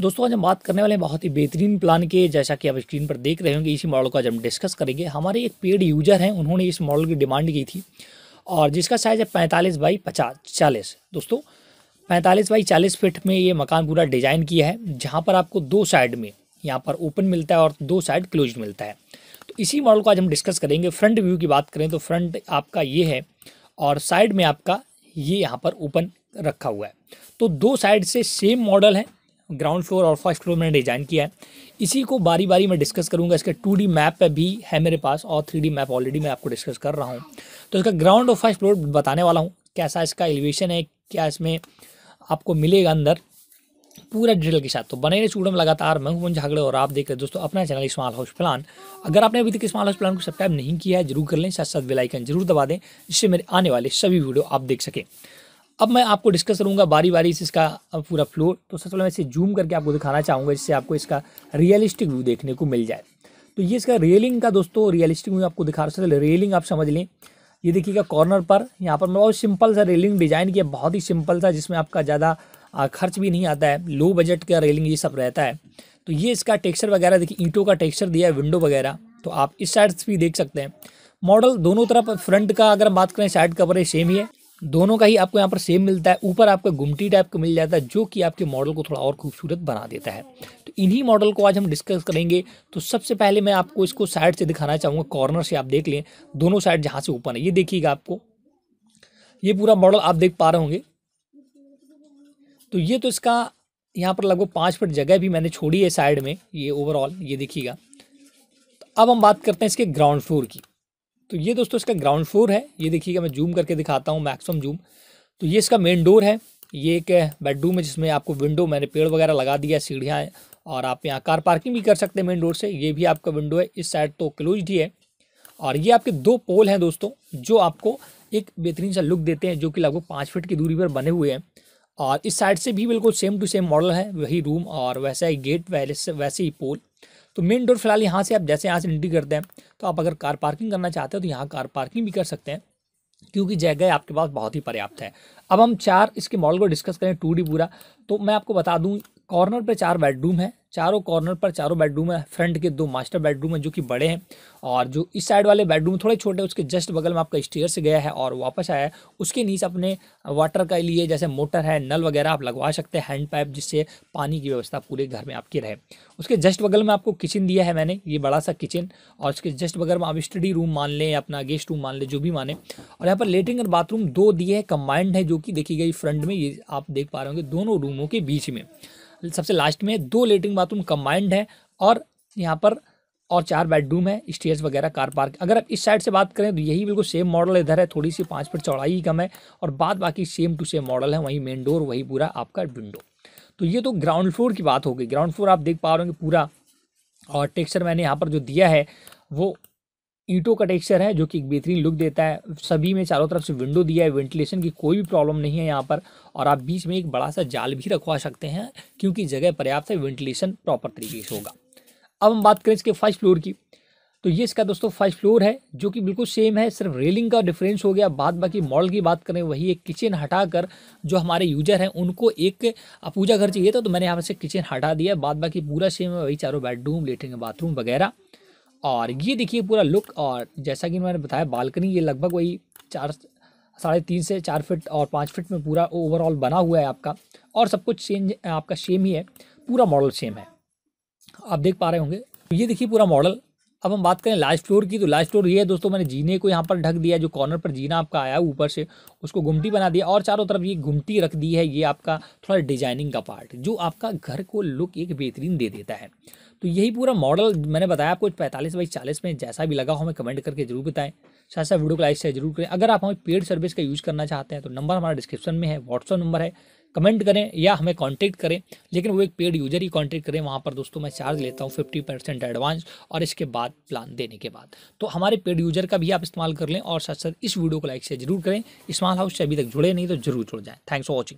दोस्तों आज हम बात करने वाले हैं बहुत ही बेहतरीन प्लान के जैसा कि आप स्क्रीन पर देख रहे होंगे इसी मॉडल को आज हम डिस्कस करेंगे हमारे एक पेड यूजर हैं उन्होंने इस मॉडल की डिमांड की थी और जिसका साइज़ है पैंतालीस बाई पचास चालीस दोस्तों पैंतालीस बाई चालीस फिट में ये मकान पूरा डिज़ाइन किया है जहाँ पर आपको दो साइड में यहाँ पर ओपन मिलता है और दो साइड क्लोज मिलता है तो इसी मॉडल को आज हम डिस्कस करेंगे फ्रंट व्यू की बात करें तो फ्रंट आपका ये है और साइड में आपका ये यहाँ पर ओपन रखा हुआ है तो दो साइड से सेम मॉडल है ग्राउंड फ्लोर और फर्स्ट फ्लोर मैंने डिज़ाइन किया है इसी को बारी बारी मैं डिस्कस करूंगा इसके टू डी मैप भी है मेरे पास और थ्री डी मैप ऑलरेडी मैं आपको डिस्कस कर रहा हूँ तो इसका ग्राउंड और फर्स्ट फ्लोर बताने वाला हूँ कैसा इसका एलिवेशन है क्या इसमें आपको मिलेगा अंदर पूरा डिटेल के साथ तो बने रहे चूडम में लगातार मैं हूं झागड़े और आप देख रहे दोस्तों अपना चैनल स्मॉल हाउस प्लान अगर आपने अभी तक स्मॉल हाउस प्लान को सब्सक्राइब नहीं किया है जरूर कर लें साथ साथ बेलाइकन जरूर दबा दें जिससे मेरे आने वाले सभी वीडियो आप देख सकें अब मैं आपको डिस्कस करूँगा बारी बारी से इसका पूरा फ्लो तो सबसे पहले मैं इसे जूम करके आपको दिखाना चाहूँगा जिससे आपको इसका रियलिस्टिक व्यू देखने को मिल जाए तो ये इसका रेलिंग का दोस्तों रियलिस्टिक व्यू आपको दिखा रहा है रेलिंग आप समझ लें ये देखिएगा कॉर्नर पर यहाँ पर बहुत सिंपल सा रेलिंग डिज़ाइन किया बहुत ही सिंपल सा जिसमें आपका ज़्यादा खर्च भी नहीं आता है लो बजट का रेलिंग ये सब रहता है तो ये इसका टेक्सचर वगैरह देखिए ईंटों का टेक्सचर दिया है विंडो वगैरह तो आप इस साइड भी देख सकते हैं मॉडल दोनों तरफ फ्रंट का अगर बात करें साइड कवर सेम ही है दोनों का ही आपको यहाँ पर सेम मिलता है ऊपर आपका गुमटी टाइप का मिल जाता है जो कि आपके मॉडल को थोड़ा और खूबसूरत बना देता है तो इन्हीं मॉडल को आज हम डिस्कस करेंगे तो सबसे पहले मैं आपको इसको साइड से दिखाना चाहूँगा कॉर्नर से आप देख लें दोनों साइड जहाँ से ओपन है ये देखिएगा आपको ये पूरा मॉडल आप देख पा रहे होंगे तो ये तो इसका यहाँ पर लगभग पाँच फिट जगह भी मैंने छोड़ी है साइड में ये ओवरऑल ये देखिएगा तो अब हम बात करते हैं इसके ग्राउंड फ्लोर की तो ये दोस्तों इसका ग्राउंड फ्लोर है ये देखिएगा मैं जूम करके दिखाता हूँ मैक्सिमम जूम तो ये इसका मेन डोर है ये एक बेडरूम है जिसमें आपको विंडो मैंने पेड़ वगैरह लगा दिया सीढ़ियाँ और आप यहाँ कार पार्किंग भी कर सकते हैं मेन डोर से ये भी आपका विंडो है इस साइड तो क्लोज ही है और ये आपके दो पोल हैं दोस्तों जो आपको एक बेहतरीन सा लुक देते हैं जो कि लगभग पाँच फिट की दूरी पर बने हुए हैं और इस साइड से भी बिल्कुल सेम टू सेम मॉडल है वही रूम और वैसा ही गेट वैसे वैसे ही पोल तो मेन डोर फिलहाल यहाँ से आप जैसे यहाँ से एंट्री करते हैं तो आप अगर कार पार्किंग करना चाहते हो तो यहाँ कार पार्किंग भी कर सकते हैं क्योंकि जगह आपके पास बहुत ही पर्याप्त है अब हम चार इसके मॉडल को डिस्कस करें टू पूरा तो मैं आपको बता दूँ कॉर्नर पर चार बेडरूम है चारों कॉर्नर पर चारों बेडरूम है फ्रंट के दो मास्टर बेडरूम है जो कि बड़े हैं और जो इस साइड वाले बेडरूम थोड़े छोटे उसके जस्ट बगल में आपका स्टेयर से गया है और वापस आया है उसके नीचे अपने वाटर के लिए जैसे मोटर है नल वगैरह आप लगवा सकते हैं हैंड पाइप जिससे पानी की व्यवस्था पूरे घर में आपकी रहे उसके जस्ट बगल में आपको किचन दिया है मैंने ये बड़ा सा किचन और उसके जस्ट बगल में आप स्टडी रूम मान लें अपना गेस्ट रूम मान लें जो भी माने और यहाँ पर लेटरिन और बाथरूम दो दिए हैं कंबाइंड है जो कि देखी गई फ्रंट में ये आप देख पा रहे होंगे दोनों रूमों के बीच में सबसे लास्ट में दो लेटरिन बाथरूम कम्बाइंड है और यहाँ पर और चार बेडरूम है स्टेयर्स वगैरह कार पार्क अगर आप इस साइड से बात करें तो यही बिल्कुल सेम मॉडल इधर है थोड़ी सी पाँच फिट चौड़ाई कम है और बाद बाकी सेम टू सेम मॉडल है वहीं मेन डोर वही पूरा आपका विंडो तो ये तो ग्राउंड फ्लोर की बात हो गई ग्राउंड फ्लोर आप देख पा रहे होंगे पूरा और टेक्सचर मैंने यहाँ पर जो दिया है वो ईटों का टेक्सचर है जो कि एक बेहतरीन लुक देता है सभी में चारों तरफ से विंडो दिया है वेंटिलेशन की कोई भी प्रॉब्लम नहीं है यहाँ पर और आप बीच में एक बड़ा सा जाल भी रखवा सकते हैं क्योंकि जगह पर्याप्त है वेंटिलेशन प्रॉपर तरीके से होगा अब हम बात करें इसके फर्स्ट फ्लोर की तो ये इसका दोस्तों फर्स्ट फ्लोर है जो कि बिल्कुल सेम है सिर्फ रेलिंग का डिफरेंस हो गया बाद बाकी मॉडल की बात करें वही एक किचन हटाकर जो हमारे यूजर हैं उनको एक पूजा घर चाहिए था तो मैंने यहाँ से किचन हटा दिया बाद बाकी पूरा सेम है वही चारों बेडरूम लेटरिन बाथरूम वगैरह और ये देखिए पूरा लुक और जैसा कि मैंने बताया बालकनी ये लगभग वही चार साढ़े तीन से चार फिट और पाँच फिट में पूरा ओवरऑल बना हुआ है आपका और सब कुछ चेंज आपका सेम ही है पूरा मॉडल सेम है आप देख पा रहे होंगे ये देखिए पूरा मॉडल अब हम बात करें लास्ट फ्लोर की तो लास्ट फ्लोर ये है दोस्तों मैंने जीने को यहाँ पर ढक दिया जो कॉर्नर पर जीना आपका आया ऊपर से उसको घुमटी बना दिया और चारों तरफ ये घुमटी रख दी है ये आपका थोड़ा डिजाइनिंग का पार्ट जो आपका घर को लुक एक बेहतरीन दे देता है तो यही पूरा मॉडल मैंने बताया आपको पैंतालीस बाई चालीस में जैसा भी लगा हो हमें कमेंट करके जरूर बताएं साथ साथ वीडियो को लाइक शेयर जरूर करें अगर आप हमें पेड सर्विस का यूज़ करना चाहते हैं तो नंबर हमारा डिस्क्रिप्शन में है व्हाट्सअप नंबर है कमेंट करें या हमें कॉन्टेक्ट करें लेकिन वो एक पेड यूजर ही कांटेक्ट करें वहाँ पर दोस्तों मैं चार्ज लेता हूँ फिफ्टी परसेंट एडवांस और इसके बाद प्लान देने के बाद तो हमारे पेड यूजर का भी आप इस्तेमाल कर लें और साथ साथ इस वीडियो को लाइक से जरूर करें इस्माल हाउस से अभी तक जुड़े नहीं तो जरूर जुड़ जाएँ थैंक्स फॉर वॉचिंग